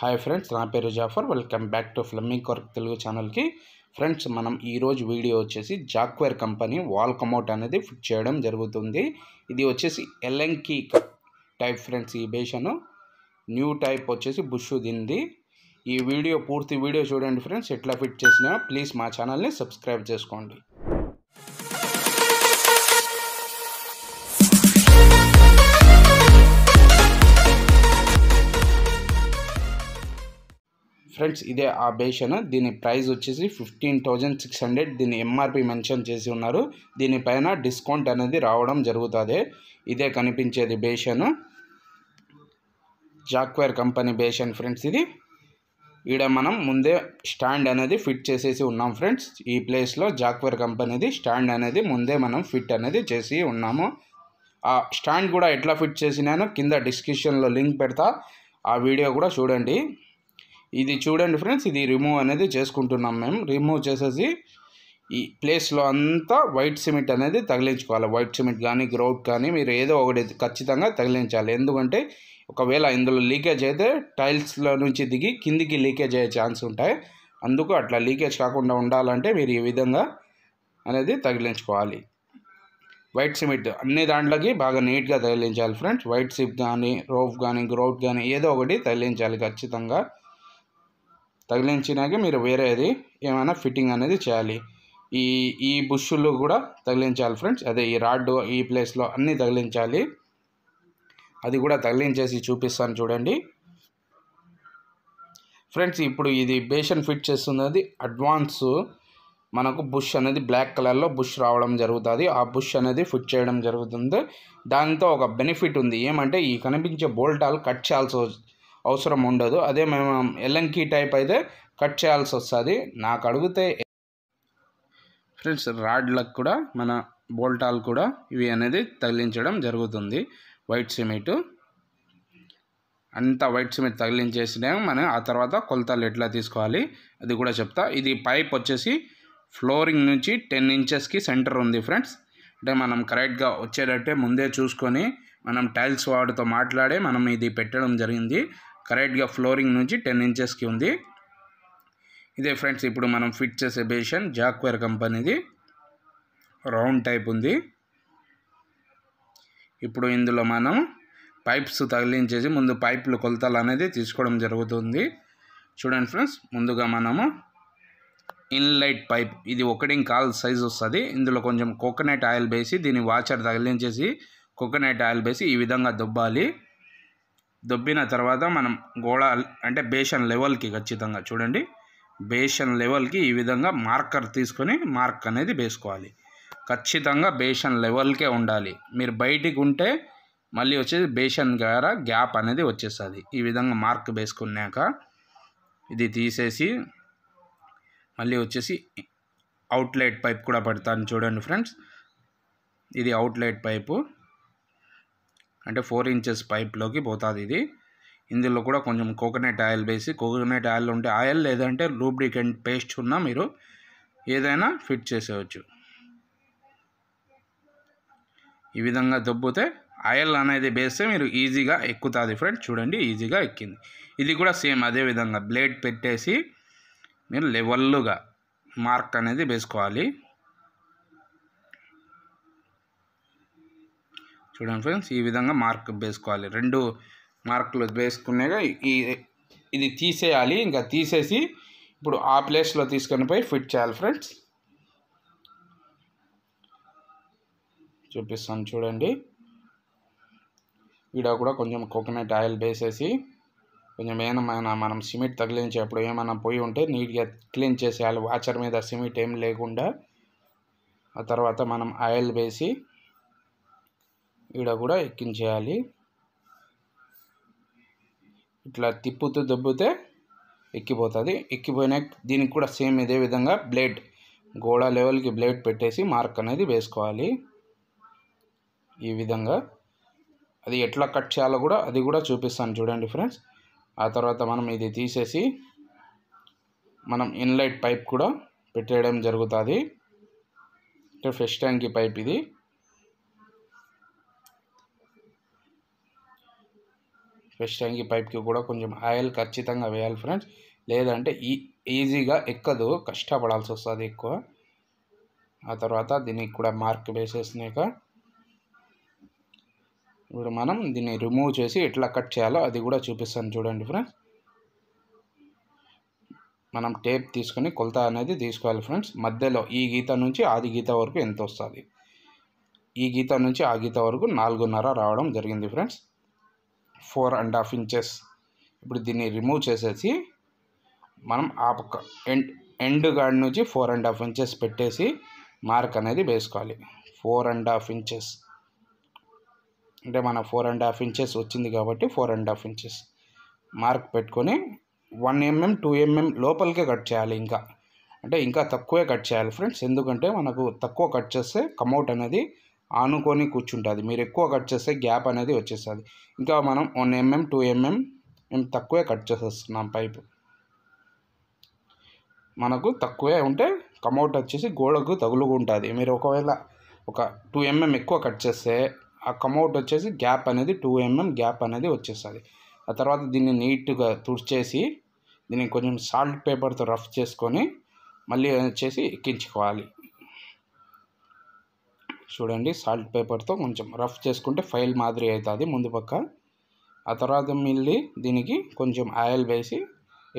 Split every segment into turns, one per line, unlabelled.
hi friends నా పేరు Jafar welcome back to plumbing work Telugu ఛానల్కి ఫ్రెండ్స్ మనం ఈరోజు వీడియో వచ్చేసి జాక్వేర్ కంపెనీ వాల్ కమౌట్ అనేది ఫిట్ చేయడం జరుగుతుంది ఇది వచ్చేసి ఎలెంకి టైప్ ఫ్రెండ్స్ ఈ బేషను న్యూ టైప్ వచ్చేసి బుష్ దింది ఈ వీడియో పూర్తి వీడియో చూడండి ఫ్రెండ్స్ ఎట్లా ఫిట్ చేసినా ప్లీజ్ మా ఛానల్ని సబ్స్క్రైబ్ చేసుకోండి ఫ్రెండ్స్ ఇదే ఆ బేషన్ దీని ప్రైస్ వచ్చేసి ఫిఫ్టీన్ థౌజండ్ సిక్స్ హండ్రెడ్ దీని ఎంఆర్పి మెన్షన్ చేసి ఉన్నారు దీనిపైన డిస్కౌంట్ అనేది రావడం జరుగుతుంది ఇదే కనిపించేది బేషన్ జాక్వేర్ కంపెనీ బేషన్ ఫ్రెండ్స్ ఇది ఈడ మనం ముందే స్టాండ్ అనేది ఫిట్ చేసేసి ఉన్నాం ఫ్రెండ్స్ ఈ ప్లేస్లో జాక్వేర్ కంపెనీది స్టాండ్ అనేది ముందే మనం ఫిట్ అనేది చేసి ఉన్నాము ఆ స్టాండ్ కూడా ఎట్లా ఫిట్ చేసినాను కింద డిస్క్రిప్షన్లో లింక్ పెడతా ఆ వీడియో కూడా చూడండి ఇది చూడండి ఫ్రెండ్స్ ఇది రిమూవ్ అనేది చేసుకుంటున్నాం మేము రిమూవ్ చేసేసి ఈ ప్లేస్లో అంతా వైట్ సిమెంట్ అనేది తగిలించుకోవాలి వైట్ సిమెంట్ కానీ గ్రౌట్ కానీ మీరు ఏదో ఒకటి ఖచ్చితంగా తగిలించాలి ఎందుకంటే ఒకవేళ ఇందులో లీకేజ్ అయితే టైల్స్లో నుంచి దిగి కిందికి లీకేజ్ అయ్యే ఛాన్స్ ఉంటాయి అందుకు అట్లా లీకేజ్ కాకుండా ఉండాలంటే మీరు ఈ విధంగా అనేది తగిలించుకోవాలి వైట్ సిమెంట్ అన్ని దాంట్లోకి బాగా నీట్గా తగిలించాలి ఫ్రెండ్స్ వైట్ సిప్ కానీ రోఫ్ కానీ గ్రౌట్ కానీ ఏదో ఒకటి తగిలించాలి ఖచ్చితంగా తగిలించినాక మీరు వేరేది ఏమైనా ఫిట్టింగ్ అనేది చేయాలి ఈ ఈ బుష్లు కూడా తగిలించాలి ఫ్రెండ్స్ అదే ఈ రాడ్ ఈ ప్లేస్లో అన్నీ తగిలించాలి అది కూడా తగిలించేసి చూపిస్తాను చూడండి ఫ్రెండ్స్ ఇప్పుడు ఇది బేషన్ ఫిట్ చేస్తున్నది అడ్వాన్స్ మనకు బుష్ అనేది బ్లాక్ కలర్లో బుష్ రావడం జరుగుతుంది ఆ బుష్ అనేది ఫిట్ చేయడం జరుగుతుంది దాంతో ఒక బెనిఫిట్ ఉంది ఏమంటే ఈ కనిపించే బోల్టాలు కట్ చేయాల్సి అవసరం ఉండదు అదే మేము ఎల్లంకి టైప్ అయితే కట్ చేయాల్సి వస్తుంది నాకు అడిగితే ఫ్రెండ్స్ రాడ్లకు కూడా మన బోల్టాలు కూడా ఇవి అనేది తగిలించడం జరుగుతుంది వైట్ సిమెంటు అంతా వైట్ సిమెంట్ తగిలించేసినా మనం ఆ తర్వాత కొలతలు ఎట్లా తీసుకోవాలి అది కూడా చెప్తా ఇది పైప్ వచ్చేసి ఫ్లోరింగ్ నుంచి టెన్ ఇంచెస్కి సెంటర్ ఉంది ఫ్రెండ్స్ అంటే మనం కరెక్ట్గా వచ్చేటట్టే ముందే చూసుకొని మనం టైల్స్ వాడితో మాట్లాడే మనం ఇది పెట్టడం జరిగింది కరెక్ట్గా ఫ్లోరింగ్ నుంచి టెన్ ఇంచెస్కి ఉంది ఇదే ఫ్రెండ్స్ ఇప్పుడు మనం ఫిట్ చేసే బేషన్ జాక్వేర్ కంపెనీది రౌండ్ టైప్ ఉంది ఇప్పుడు ఇందులో మనం పైప్స్ తగిలించేసి ముందు పైపులు కొలతలు అనేది తీసుకోవడం జరుగుతుంది చూడండి ఫ్రెండ్స్ ముందుగా మనము ఇన్లైట్ పైప్ ఇది ఒకటి కాల్ సైజ్ వస్తుంది ఇందులో కొంచెం కోకోనట్ ఆయిల్ వేసి దీని వాచర్ తగిలించేసి కోకోనట్ ఆయిల్ వేసి ఈ విధంగా దుబ్బాలి దొబ్బిన తర్వాత మనం గోడ అంటే బేషన్ లెవెల్కి ఖచ్చితంగా చూడండి బేషన్ లెవెల్కి ఈ విధంగా మార్కర్ తీసుకొని మార్క్ అనేది వేసుకోవాలి ఖచ్చితంగా బేషన్ లెవెల్కే ఉండాలి మీరు బయటికి ఉంటే మళ్ళీ వచ్చేసి బేషన్ ద్వారా గ్యాప్ అనేది వచ్చేస్తుంది ఈ విధంగా మార్క్ వేసుకున్నాక ఇది తీసేసి మళ్ళీ వచ్చేసి అవుట్లెట్ పైప్ కూడా పెడతాను చూడండి ఫ్రెండ్స్ ఇది అవుట్లెట్ పైపు అంటే ఫోర్ ఇంచెస్ పైప్లోకి పోతుంది ఇది ఇందులో కూడా కొంచెం కోకోనట్ ఆయిల్ వేసి కోకోనట్ ఆయిల్ ఉంటే ఆయిల్ లేదంటే లూబ్రికెంట్ పేస్ట్ ఉన్నా మీరు ఏదైనా ఫిట్ చేసేయచ్చు ఈ విధంగా దొబ్బితే ఆయిల్ అనేది వేస్తే మీరు ఈజీగా ఎక్కుతుంది ఫ్రెండ్ చూడండి ఈజీగా ఎక్కింది ఇది కూడా సేమ్ అదే విధంగా బ్లేడ్ పెట్టేసి మీరు లెవెల్గా మార్క్ అనేది వేసుకోవాలి చూడండి ఫ్రెండ్స్ ఈ విధంగా మార్క్ వేసుకోవాలి రెండు మార్కులు వేసుకునేగా ఈ ఇది తీసేయాలి ఇంకా తీసేసి ఇప్పుడు ఆ ప్లేస్లో తీసుకొని పోయి ఫిట్ చేయాలి ఫ్రెండ్స్ చూపిస్తాను చూడండి ఈడ కూడా కొంచెం కోకోనట్ ఆయిల్ వేసేసి కొంచెం ఏమైనా మనం సిమెంట్ తగిలించేప్పుడు ఏమైనా పోయి ఉంటే నీట్గా క్లీన్ చేసేయాలి వాచర్ మీద సిమెంట్ ఏం లేకుండా ఆ తర్వాత మనం ఆయిల్ వేసి ఈడ కూడా ఎక్కించేయాలి ఇట్లా తిప్పుతూ దొబ్బితే ఎక్కిపోతుంది ఎక్కిపోయినా దీనికి కూడా సేమ్ ఇదే విధంగా బ్లేడ్ గోడ లెవెల్కి బ్లేడ్ పెట్టేసి మార్క్ అనేది వేసుకోవాలి ఈ విధంగా అది ఎట్లా కట్ చేయాలో కూడా అది కూడా చూపిస్తాను చూడండి ఫ్రెండ్స్ ఆ తర్వాత మనం ఇది తీసేసి మనం ఇన్లైట్ పైప్ కూడా పెట్టేయడం జరుగుతుంది అంటే ఫెస్ట్ ట్యాంక్ పైప్ ఇది ఫస్ట్ ట్యాంక్ పైప్కి కూడా కొంచెం ఆయిల్ ఖచ్చితంగా వేయాలి ఫ్రెండ్స్ లేదంటే ఈ ఈజీగా ఎక్కదు కష్టపడాల్సి వస్తుంది ఎక్కువ ఆ తర్వాత దీనికి కూడా మార్క్ వేసేసినాక ఇప్పుడు మనం దీన్ని రిమూవ్ చేసి ఎట్లా కట్ చేయాలో అది కూడా చూపిస్తాను చూడండి ఫ్రెండ్స్ మనం టేప్ తీసుకొని కొలత అనేది తీసుకోవాలి ఫ్రెండ్స్ మధ్యలో ఈ గీత నుంచి ఆది గీత వరకు ఎంత వస్తుంది ఈ గీత నుంచి ఆ గీత వరకు నాలుగున్నర రావడం జరిగింది friends four and half inches ఇప్పుడు దీన్ని రిమూవ్ చేసేసి మనం ఆ పక్క ఎండ్ ఎండ్ గాడి నుంచి ఫోర్ అండ్ హాఫ్ ఇంచెస్ పెట్టేసి మార్క్ అనేది వేసుకోవాలి ఫోర్ అండ్ హాఫ్ ఇంచెస్ అంటే మన ఫోర్ అండ్ హాఫ్ ఇంచెస్ వచ్చింది కాబట్టి four and half inches mark పెట్టుకొని వన్ ఎంఎం టూ ఎంఎం లోపలికే కట్ చేయాలి ఇంకా అంటే ఇంకా తక్కువే కట్ చేయాలి ఫ్రెండ్స్ ఎందుకంటే మనకు తక్కువ కట్ చేస్తే కమౌట్ అనేది ఆనుకొని కూర్చుంటుంది మీరు ఎక్కువ కట్ చేస్తే గ్యాప్ అనేది వచ్చేస్తుంది ఇంకా మనం వన్ ఎంఎం టూ ఎంఎం మేము తక్కువే కట్ చేసేస్తున్నాం పైపు మనకు తక్కువే ఉంటే కమౌట్ వచ్చేసి గోడకు తగులుకుంటుంది మీరు ఒకవేళ ఒక టూ ఎంఎం ఎక్కువ కట్ చేస్తే ఆ కమౌట్ వచ్చేసి గ్యాప్ అనేది టూ ఎంఎం గ్యాప్ అనేది వచ్చేస్తుంది ఆ తర్వాత దీన్ని నీట్గా తుడిచేసి దీన్ని కొంచెం సాల్ట్ పేపర్తో రఫ్ చేసుకొని మళ్ళీ వచ్చేసి ఎక్కించుకోవాలి చూడండి సాల్ట్ పేపర్తో కొంచెం రఫ్ చేసుకుంటే ఫైల్ మాదిరి అవుతుంది ముందు పక్క ఆ తర్వాత మిల్లి దీనికి కొంచెం ఆయిల్ వేసి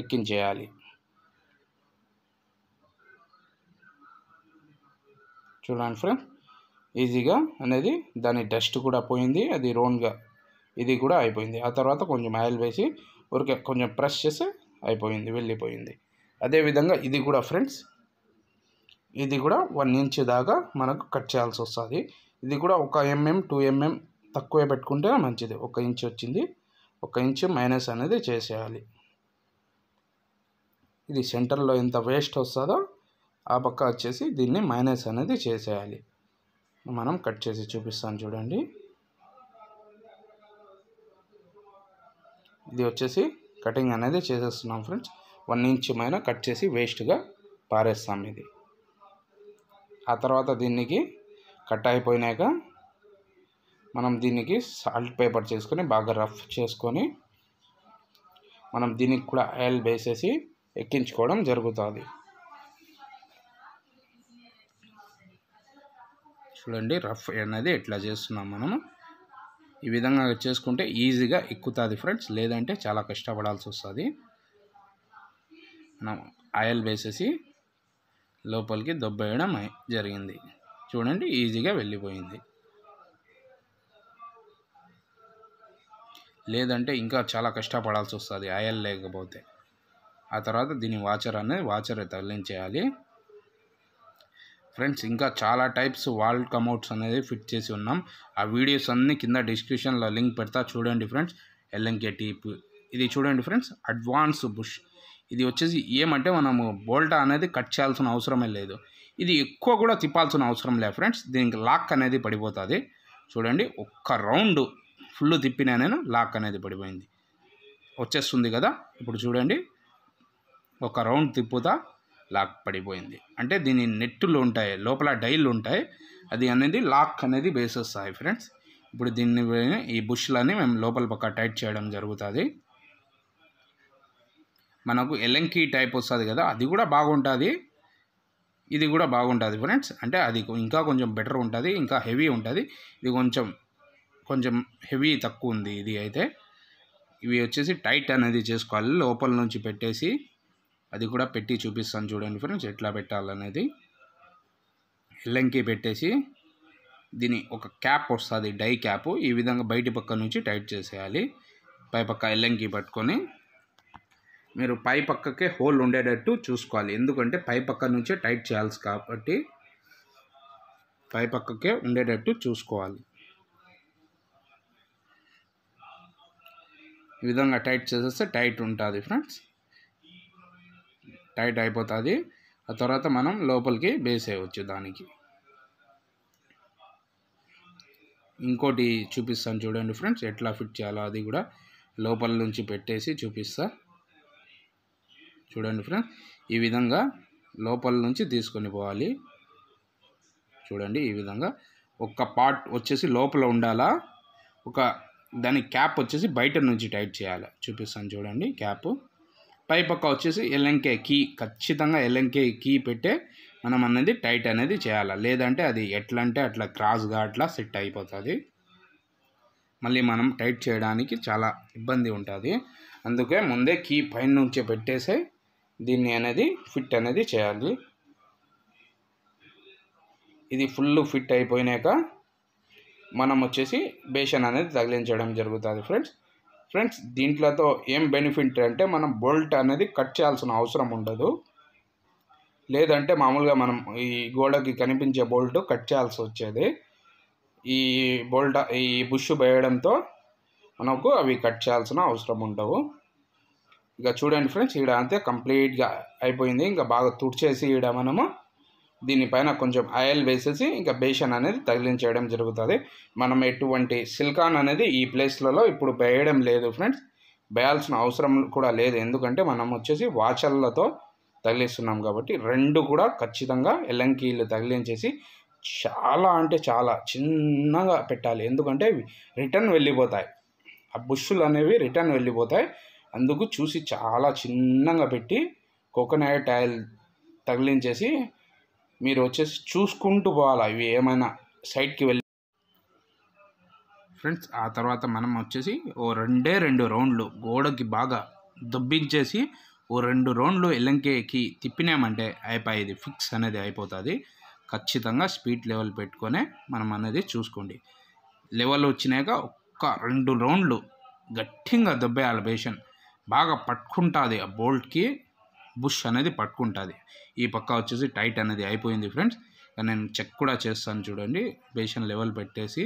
ఎక్కించేయాలి చూడండి ఫ్రెండ్స్ ఈజీగా అనేది దాని డస్ట్ కూడా పోయింది అది రౌండ్గా ఇది కూడా అయిపోయింది ఆ తర్వాత కొంచెం ఆయిల్ వేసి ఊరికే కొంచెం ప్రెస్ చేసి అయిపోయింది వెళ్ళిపోయింది అదేవిధంగా ఇది కూడా ఫ్రెండ్స్ ఇది కూడా వన్ ఇంచ్ దాకా మనకు కట్ చేయాల్సి వస్తుంది ఇది కూడా ఒక ఎంఎం టూ ఎంఎం తక్కువే పెట్టుకుంటే మంచిది ఒక ఇంచ్ వచ్చింది ఒక ఇంచ్ మైనస్ అనేది చేసేయాలి ఇది సెంటర్లో ఎంత వేస్ట్ వస్తుందో ఆ పక్క వచ్చేసి దీన్ని మైనస్ అనేది చేసేయాలి మనం కట్ చేసి చూపిస్తాను చూడండి ఇది వచ్చేసి కటింగ్ అనేది చేసేస్తున్నాం ఫ్రెండ్స్ వన్ ఇంచ్ మైన కట్ చేసి వేస్ట్గా పారేస్తాం ఇది ఆ తర్వాత దీనికి కట్ అయిపోయినాక మనం దీనికి సాల్ట్ పేపర్ చేసుకొని బాగా రఫ్ చేసుకొని మనం దీనికి కూడా ఆయిల్ వేసేసి ఎక్కించుకోవడం జరుగుతుంది చూడండి రఫ్ అనేది ఎట్లా చేస్తున్నాం మనము ఈ విధంగా చేసుకుంటే ఈజీగా ఎక్కుతుంది ఫ్రెండ్స్ లేదంటే చాలా కష్టపడాల్సి వస్తుంది మనం ఆయిల్ వేసేసి లోపలికి దొబ్బేయడం జరిగింది చూడండి ఈజీగా వెళ్ళిపోయింది లేదంటే ఇంకా చాలా కష్టపడాల్సి వస్తుంది ఆయల్ లేకపోతే ఆ తర్వాత దీని వాచర్ అనేది వాచర్ తగిలించేయాలి ఫ్రెండ్స్ ఇంకా చాలా టైప్స్ వాల్ కమౌట్స్ అనేది ఫిట్ చేసి ఉన్నాం ఆ వీడియోస్ అన్నీ కింద డిస్క్రిప్షన్లో లింక్ పెడతా చూడండి ఫ్రెండ్స్ ఎల్ఎంకే టీప్ ఇది చూడండి ఫ్రెండ్స్ అడ్వాన్స్ బుష్ ఇది వచ్చేసి ఏమంటే మనము బోల్టా అనేది కట్ చేయాల్సిన అవసరమే లేదు ఇది ఎక్కువ కూడా తిప్పాల్సిన అవసరం లేదు ఫ్రెండ్స్ దీనికి లాక్ అనేది పడిపోతుంది చూడండి ఒక్క రౌండ్ ఫుల్ తిప్పినా నేను లాక్ అనేది పడిపోయింది వచ్చేస్తుంది కదా ఇప్పుడు చూడండి ఒక రౌండ్ తిప్పుతా లాక్ పడిపోయింది అంటే దీని నెట్టులు ఉంటాయి లోపల డైలు ఉంటాయి అది అనేది లాక్ అనేది బేస్ ఫ్రెండ్స్ ఇప్పుడు దీన్ని ఈ బుష్లని మేము లోపల పక్క టైట్ చేయడం జరుగుతుంది మనకు ఎలంకి టైప్ వస్తుంది కదా అది కూడా బాగుంటుంది ఇది కూడా బాగుంటుంది ఫ్రెండ్స్ అంటే అది ఇంకా కొంచెం బెటర్ ఉంటుంది ఇంకా హెవీ ఉంటుంది ఇది కొంచెం కొంచెం హెవీ తక్కువ ఉంది ఇది అయితే ఇవి వచ్చేసి టైట్ అనేది చేసుకోవాలి లోపల నుంచి పెట్టేసి అది కూడా పెట్టి చూపిస్తాను చూడండి ఫ్రెండ్స్ ఎట్లా పెట్టాలనేది ఎల్లంకి పెట్టేసి దీని ఒక క్యాప్ వస్తుంది డై క్యాప్ ఈ విధంగా బయటి పక్క నుంచి టైట్ చేసేయాలి పై పక్క ఎల్లంకి పట్టుకొని మీరు పై పక్కకే హోల్ ఉండేటట్టు చూసుకోవాలి ఎందుకంటే పై పక్క నుంచే టైట్ చేయాల్సి కాబట్టి పై పక్కకే ఉండేటట్టు చూసుకోవాలి ఈ విధంగా టైట్ చేసేస్తే టైట్ ఉంటుంది ఫ్రెండ్స్ టైట్ అయిపోతుంది ఆ తర్వాత మనం లోపలికి బేస్ వేయవచ్చు దానికి ఇంకోటి చూపిస్తాను చూడండి ఫ్రెండ్స్ ఎట్లా ఫిట్ చేయాలో అది కూడా లోపల నుంచి పెట్టేసి చూపిస్తా చూడండి ఫ్రెండ్స్ ఈ విధంగా లోపల నుంచి తీసుకొని పోవాలి చూడండి ఈ విధంగా ఒక పార్ట్ వచ్చేసి లోపల ఉండాలా ఒక దాని క్యాప్ వచ్చేసి బయట నుంచి టైట్ చేయాలి చూపిస్తాను చూడండి క్యాప్ పై పక్క వచ్చేసి ఎల్ఎంకే కీ ఖచ్చితంగా ఎల్ఎంకే కీ పెట్టే మనం అనేది టైట్ అనేది చేయాలి లేదంటే అది ఎట్లా అంటే అట్లా క్రాస్గా అట్లా సెట్ అయిపోతుంది మళ్ళీ మనం టైట్ చేయడానికి చాలా ఇబ్బంది ఉంటుంది అందుకే ముందే కీ పైన నుంచే పెట్టేసే దీన్ని అనేది ఫిట్ అనేది చేయాలి ఇది ఫుల్ ఫిట్ అయిపోయినాక మనం వచ్చేసి బేషన్ అనేది తగిలించడం జరుగుతుంది ఫ్రెండ్స్ ఫ్రెండ్స్ దీంట్లోతో ఏం బెనిఫిట్ అంటే మనం బోల్ట్ అనేది కట్ చేయాల్సిన అవసరం ఉండదు లేదంటే మామూలుగా మనం ఈ గోడకి కనిపించే బోల్ట్ కట్ చేయాల్సి వచ్చేది ఈ బోల్ట్ ఈ బుష్ వేయడంతో మనకు అవి కట్ చేయాల్సిన అవసరం ఉండవు ఇక చూడండి ఫ్రెండ్స్ ఇక్కడ అంతే కంప్లీట్గా అయిపోయింది ఇంకా బాగా తుడిచేసి ఇక్కడ మనము దీనిపైన కొంచెం ఆయిల్ వేసేసి ఇంకా బేషన్ అనేది తగిలించేయడం జరుగుతుంది మనం ఎటువంటి సిల్కాన్ అనేది ఈ ప్లేస్లలో ఇప్పుడు వేయడం లేదు ఫ్రెండ్స్ వేయాల్సిన అవసరం కూడా లేదు ఎందుకంటే మనం వచ్చేసి వాచర్లతో తగిలిస్తున్నాం కాబట్టి రెండు కూడా ఖచ్చితంగా ఎల్లంకీలు తగిలించేసి చాలా అంటే చాలా చిన్నగా పెట్టాలి ఎందుకంటే రిటర్న్ వెళ్ళిపోతాయి ఆ బుష్లు అనేవి రిటర్న్ వెళ్ళిపోతాయి అందుకు చూసి చాలా చిన్నగా పెట్టి కోకోనట్ ఆయిల్ తగిలించేసి మీరు వచ్చేసి చూసుకుంటూ పోవాలి ఇవి ఏమైనా సైడ్కి వెళ్ళి ఫ్రెండ్స్ ఆ తర్వాత మనం వచ్చేసి ఓ రెండే రెండు రౌండ్లు గోడకి బాగా దొబ్బించేసి ఓ రెండు రౌండ్లు ఎల్లంకేకి తిప్పినామంటే అయిపోయేది ఫిక్స్ అనేది అయిపోతుంది ఖచ్చితంగా స్పీడ్ లెవెల్ పెట్టుకొని మనం అనేది చూసుకోండి లెవెల్ వచ్చినాక ఒక్క రెండు రౌండ్లు గట్టిగా దొబ్బేయాలి పేషెంట్ బాగా పట్టుకుంటుంది ఆ బోల్ట్కి బుష్ అనేది పట్టుకుంటుంది ఈ పక్క వచ్చేసి టైట్ అనేది అయిపోయింది ఫ్రెండ్స్ నేను చెక్ కూడా చేస్తాను చూడండి బేషన్ లెవెల్ పెట్టేసి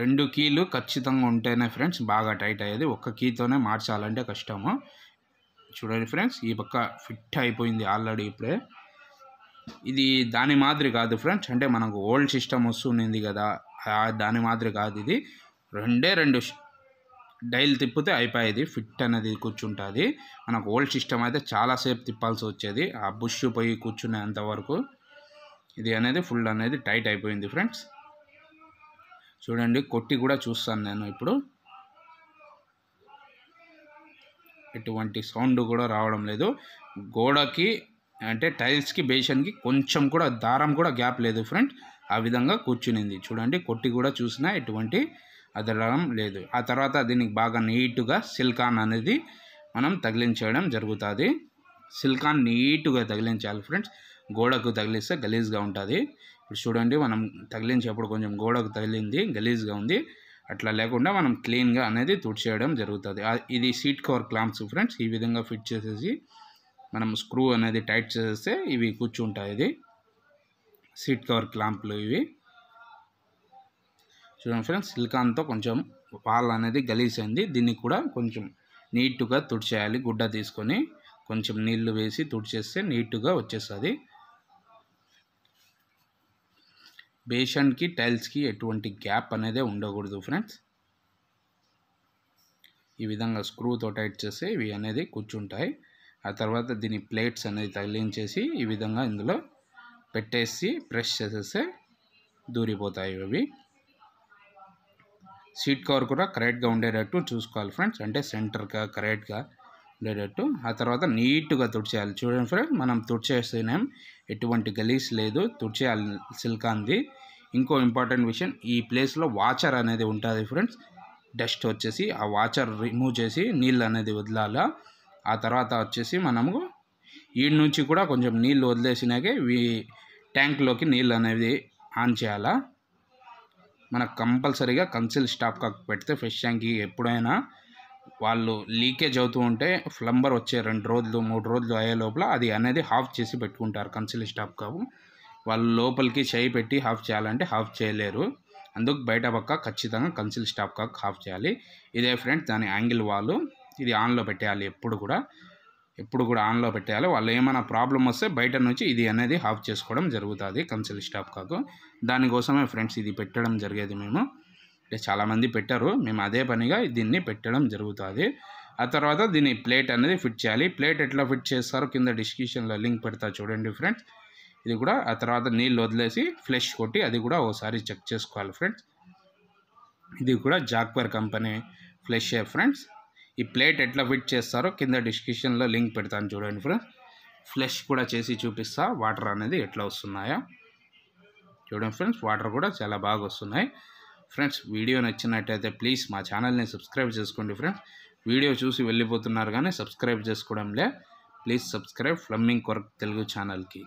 రెండు కీలు ఖచ్చితంగా ఉంటేనే ఫ్రెండ్స్ బాగా టైట్ అయ్యేది ఒక్క కీతోనే మార్చాలంటే కష్టము చూడండి ఫ్రెండ్స్ ఈ పక్క ఫిట్ అయిపోయింది ఆల్రెడీ ఇప్పుడే ఇది దాని మాదిరి కాదు ఫ్రెండ్స్ అంటే మనకు ఓల్డ్ సిస్టమ్ వస్తుంది కదా దాని మాదిరి కాదు ఇది రెండే రెండు డైల్ తిప్పితే అయిపోయేది ఫిట్ అనేది కూర్చుంటుంది మనకు ఓల్డ్ సిస్టమ్ అయితే చాలాసేపు తిప్పాల్సి వచ్చేది ఆ బుష్ పోయి కూర్చునేంత వరకు ఇది అనేది ఫుల్ అనేది టైట్ అయిపోయింది ఫ్రెండ్స్ చూడండి కొట్టి కూడా చూస్తాను నేను ఇప్పుడు ఎటువంటి సౌండ్ కూడా రావడం లేదు గోడకి అంటే టైల్స్కి బేషన్కి కొంచెం కూడా దారం కూడా గ్యాప్ లేదు ఫ్రెండ్ ఆ విధంగా కూర్చునింది చూడండి కొట్టి కూడా చూసినా ఎటువంటి అదలడం లేదు ఆ తర్వాత దీనికి బాగా నీట్గా సిల్కాన్ అనేది మనం తగిలించేయడం జరుగుతుంది సిల్కాన్ నీట్గా తగిలించాలి ఫ్రెండ్స్ గోడకు తగిలిస్తే గలీజ్గా ఉంటుంది ఇప్పుడు చూడండి మనం తగిలించేప్పుడు కొంచెం గోడకు తగిలింది గలీజ్గా ఉంది అట్లా లేకుండా మనం క్లీన్గా అనేది తుడిచేయడం జరుగుతుంది ఇది సీట్ కవర్ క్లాంప్స్ ఫ్రెండ్స్ ఈ విధంగా ఫిట్ చేసేసి మనం స్క్రూ అనేది టైట్ చేసేస్తే ఇవి కూర్చుంటాయి ఇది సీట్ కవర్ క్లాంప్లు ఇవి చూడండి ఫ్రెండ్స్ సిలికాన్తో కొంచెం పాలు అనేది గలీసైంది దీన్ని కూడా కొంచెం నీట్గా తుడిచేయాలి గుడ్డ తీసుకొని కొంచెం నీళ్లు వేసి తుడిచేస్తే నీట్గా వచ్చేస్తుంది బేషన్కి టైల్స్కి ఎటువంటి గ్యాప్ అనేది ఉండకూడదు ఫ్రెండ్స్ ఈ విధంగా స్క్రూతో టైట్ చేస్తే ఇవి అనేది కూర్చుంటాయి ఆ తర్వాత దీని ప్లేట్స్ అనేది తగిలించేసి ఈ విధంగా ఇందులో పెట్టేసి ప్రెష్ చేసేస్తే దూరిపోతాయి అవి సీట్ కవర్ కూడా కరెక్ట్గా ఉండేటట్టు చూసుకోవాలి ఫ్రెండ్స్ అంటే సెంటర్గా కరెక్ట్గా ఉండేటట్టు ఆ తర్వాత నీట్గా తుడిచేయాలి చూడండి ఫ్రెండ్స్ మనం తుడిచేస్తేనేం ఎటువంటి గలీస్ లేదు తుడిచేయాలి అంది ఇంకో ఇంపార్టెంట్ విషయం ఈ ప్లేస్లో వాచర్ అనేది ఉంటుంది ఫ్రెండ్స్ డస్ట్ వచ్చేసి ఆ వాచర్ రిమూవ్ చేసి నీళ్ళు అనేది వదలాల ఆ తర్వాత వచ్చేసి మనము ఈ నుంచి కూడా కొంచెం నీళ్ళు వదిలేసినాకే ఈ ట్యాంక్లోకి నీళ్ళు అనేది ఆన్ చేయాలా మనకు కంపల్సరీగా కన్సిల్ స్టాప్ కాక్ పెడితే ఫిష్ ట్యాంక్కి ఎప్పుడైనా వాళ్ళు లీకేజ్ అవుతూ ఉంటే ఫ్లంబర్ వచ్చే రెండు రోజులు మూడు రోజులు అయ్యే లోపల అది అనేది హాఫ్ చేసి పెట్టుకుంటారు కన్సిల్ స్టాప్ కాపు వాళ్ళు లోపలికి చేయి పెట్టి హాఫ్ చేయాలంటే హాఫ్ చేయలేరు అందుకు బయట పక్క ఖచ్చితంగా కన్సిల్ స్టాప్ కాక్ హాఫ్ చేయాలి ఇదే ఫ్రెండ్స్ దాని యాంగిల్ వాళ్ళు ఇది ఆన్లో పెట్టేయాలి ఎప్పుడు కూడా ఎప్పుడు కూడా ఆన్లో పెట్టేయాలి వాళ్ళు ఏమైనా ప్రాబ్లం వస్తే బయట నుంచి ఇది అనేది ఆఫ్ చేసుకోవడం జరుగుతుంది కన్సిల్ స్టాప్ కాకు దానికోసమే ఫ్రెండ్స్ ఇది పెట్టడం జరిగేది మేము అంటే చాలామంది పెట్టారు మేము అదే పనిగా దీన్ని పెట్టడం జరుగుతుంది ఆ తర్వాత దీన్ని ప్లేట్ అనేది ఫిట్ చేయాలి ప్లేట్ ఎట్లా ఫిట్ చేస్తారో కింద డిస్క్రిప్షన్లో లింక్ పెడతా చూడండి ఫ్రెండ్స్ ఇది కూడా ఆ తర్వాత నీళ్ళు వదిలేసి ఫ్లెష్ కొట్టి అది కూడా ఒకసారి చెక్ చేసుకోవాలి ఫ్రెండ్స్ ఇది కూడా జాక్వర్ కంపెనీ ఫ్లెష్ ఫ్రెండ్స్ ఈ ప్లేట్ ఎట్లా ఫిట్ చేస్తారో కింద డిస్క్రిప్షన్లో లింక్ పెడతాను చూడండి ఫ్రెండ్స్ ఫ్లెష్ కూడా చేసి చూపిస్తా వాటర్ అనేది ఎట్లా వస్తున్నాయా చూడండి ఫ్రెండ్స్ వాటర్ కూడా చాలా బాగా వస్తున్నాయి ఫ్రెండ్స్ వీడియో నచ్చినట్టయితే ప్లీజ్ మా ఛానల్ని సబ్స్క్రైబ్ చేసుకోండి ఫ్రెండ్స్ వీడియో చూసి వెళ్ళిపోతున్నారు కానీ సబ్స్క్రైబ్ చేసుకోవడంలే ప్లీజ్ సబ్స్క్రైబ్ ఫ్లమ్మింగ్ కొరక్ తెలుగు ఛానల్కి